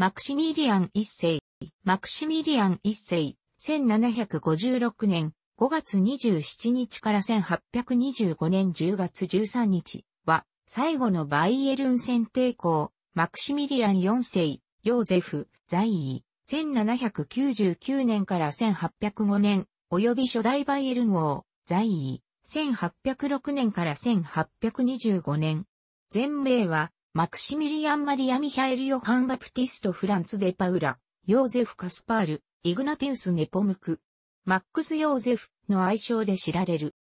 マクシミリアン一世。マクシミリアン一世、1756年5月27日から1825年10月13日は、最後のバイエルン戦抵抗、マクシミリアン4世、ヨーゼフ、在位、1799年から1805年、及び初代バイエルン王、在位、1806年から1825年。全米は、マクシミリアン・マリア・ミヒャエル・ヨハン・バプティスト・フランツ・デ・パウラ、ヨーゼフ・カスパール、イグナティウス・ネポムク、マックス・ヨーゼフの愛称で知られる。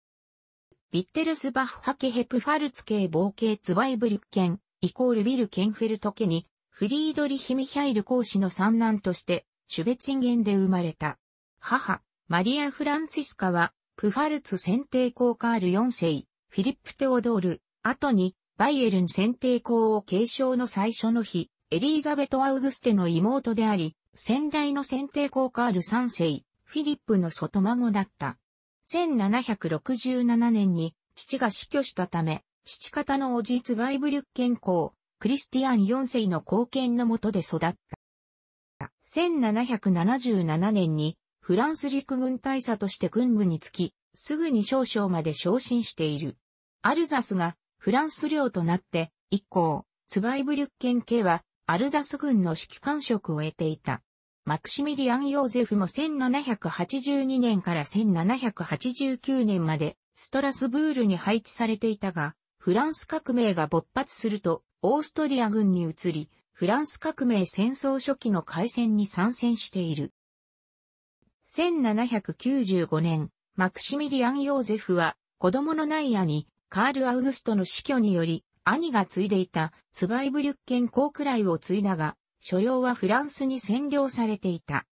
ビッテルス・バッハケ・ヘプファルツ系冒険ツワイブリュッケン、イコールビル・ケンフェルト家に、フリードリヒ・ミヒャイル公師の三男として、シュベチンゲンで生まれた。母、マリア・フランツィスカは、プファルツ選定公カール4世、フィリップ・テオドール、後に、バイエルン選定校を継承の最初の日、エリーザベト・アウグステの妹であり、先代の選定校カール3世、フィリップの外孫だった。1767年に父が死去したため、父方のおじツバイブリュッケン公、クリスティアン4世の貢献のもとで育った。1777年にフランス陸軍大佐として軍務につき、すぐに少将まで昇進している。アルザスがフランス領となって、以降、ツバイブリュッケン家は、アルザス軍の指揮官職を得ていた。マクシミリアン・ヨーゼフも1782年から1789年まで、ストラスブールに配置されていたが、フランス革命が勃発すると、オーストリア軍に移り、フランス革命戦争初期の開戦に参戦している。1795年、マクシミリアン・ヨーゼフは、子供のナイにカール・アウグストの死去により、兄が継いでいたツバイブリュッケン公くらいを継いだが、所要はフランスに占領されていた。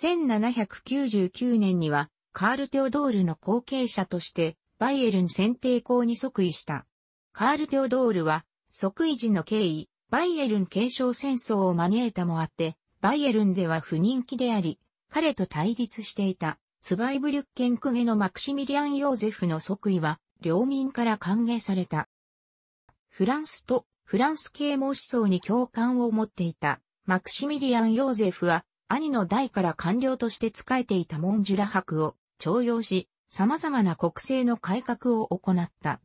1799年には、カール・テオドールの後継者として、バイエルン選定校に即位した。カール・テオドールは、即位時の経緯、バイエルン継承戦争を招いたもあって、バイエルンでは不人気であり、彼と対立していた、ツバイブリュッケン公ゲのマクシミリアン・ヨーゼフの即位は、領民から歓迎された。フランスとフランス系盲思想に共感を持っていたマクシミリアン・ヨーゼフは兄の代から官僚として仕えていたモンジュラ博を徴用し、様々な国政の改革を行った。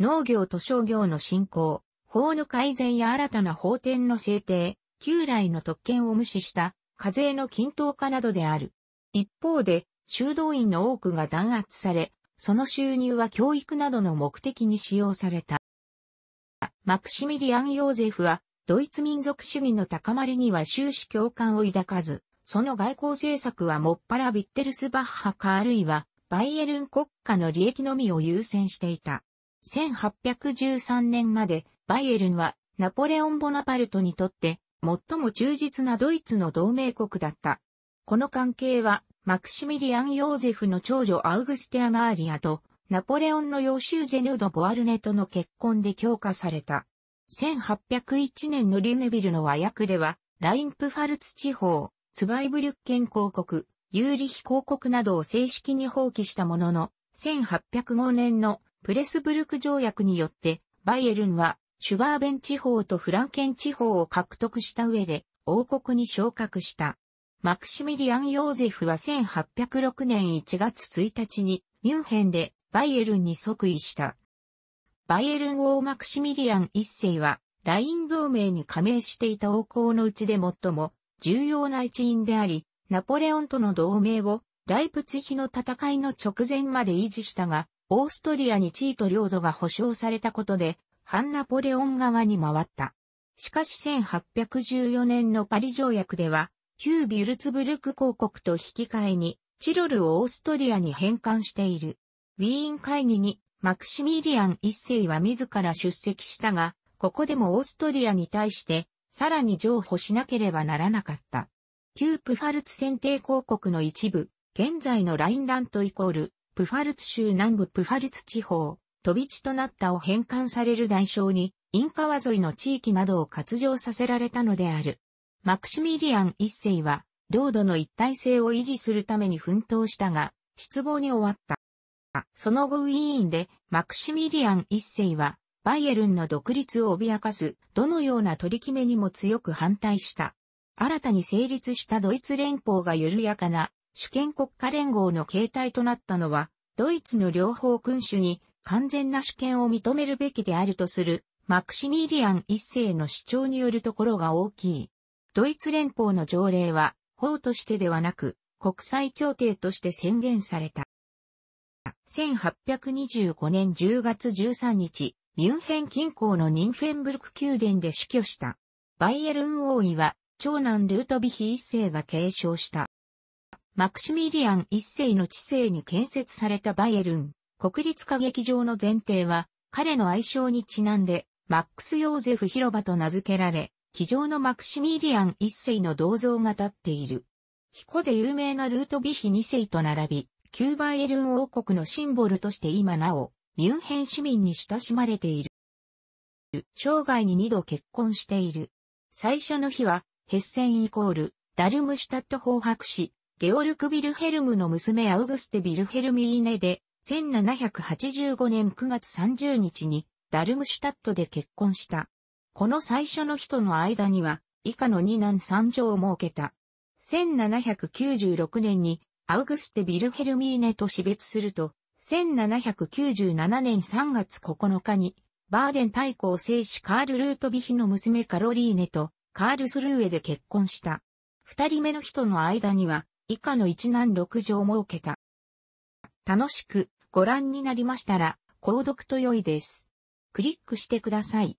農業と商業の振興、法の改善や新たな法典の制定、旧来の特権を無視した課税の均等化などである。一方で、修道院の多くが弾圧され、その収入は教育などの目的に使用された。マクシミリアン・ヨーゼフは、ドイツ民族主義の高まりには終始共感を抱かず、その外交政策はもっぱらビッテルスバッハかあるいは、バイエルン国家の利益のみを優先していた。1813年まで、バイエルンは、ナポレオン・ボナパルトにとって、最も忠実なドイツの同盟国だった。この関係は、マクシミリアン・ヨーゼフの長女アウグステア・マーリアと、ナポレオンの養州ジェヌード・ボアルネとの結婚で強化された。1801年のリュネビルの和訳では、ラインプファルツ地方、ツバイブリュッケン公国、ユーリヒ公国などを正式に放棄したものの、1805年のプレスブルク条約によって、バイエルンはシュバーベン地方とフランケン地方を獲得した上で王国に昇格した。マクシミリアン・ヨーゼフは1806年1月1日にミュンヘンでバイエルンに即位した。バイエルン王マクシミリアン一世はライン同盟に加盟していた王侯のうちで最も重要な一員であり、ナポレオンとの同盟をライプツヒの戦いの直前まで維持したが、オーストリアに地位と領土が保障されたことで、反ナポレオン側に回った。しかし1814年のパリ条約では、旧ビュルツブルク公国と引き換えに、チロルをオーストリアに返還している。ウィーン会議に、マクシミリアン一世は自ら出席したが、ここでもオーストリアに対して、さらに譲歩しなければならなかった。旧プファルツ選定公国の一部、現在のラインラントイコール、プファルツ州南部プファルツ地方、飛び地となったを返還される代償に、インカワ沿いの地域などを割譲させられたのである。マクシミリアン一世は、領土の一体性を維持するために奮闘したが、失望に終わった。その後ウィーンで、マクシミリアン一世は、バイエルンの独立を脅かす、どのような取り決めにも強く反対した。新たに成立したドイツ連邦が緩やかな主権国家連合の形態となったのは、ドイツの両方君主に完全な主権を認めるべきであるとする、マクシミリアン一世の主張によるところが大きい。ドイツ連邦の条例は、法としてではなく、国際協定として宣言された。1825年10月13日、ミュンヘン近郊のニンフェンブルク宮殿で死去した。バイエルン王位は、長男ルートビヒ一世が継承した。マクシミリアン一世の治世に建設されたバイエルン、国立歌劇場の前提は、彼の愛称にちなんで、マックス・ヨーゼフ広場と名付けられ、騎乗のマクシミリアン一世の銅像が立っている。彦で有名なルートビヒ二世と並び、キューバエルン王国のシンボルとして今なお、ミュンヘン市民に親しまれている。生涯に二度結婚している。最初の日は、ヘッセンイコール、ダルムシュタット法博士、ゲオルク・ビルヘルムの娘アウグステ・ビルヘルミーネで、1785年9月30日に、ダルムシュタットで結婚した。この最初の人の間には、以下の二男三女を設けた。1796年に、アウグステ・ビルヘルミーネと死別すると、1797年3月9日に、バーデン大公聖子カール・ルートビヒの娘カロリーネと、カールスルーエで結婚した。二人目の人の間には、以下の一男六女を設けた。楽しくご覧になりましたら、購読と良いです。クリックしてください。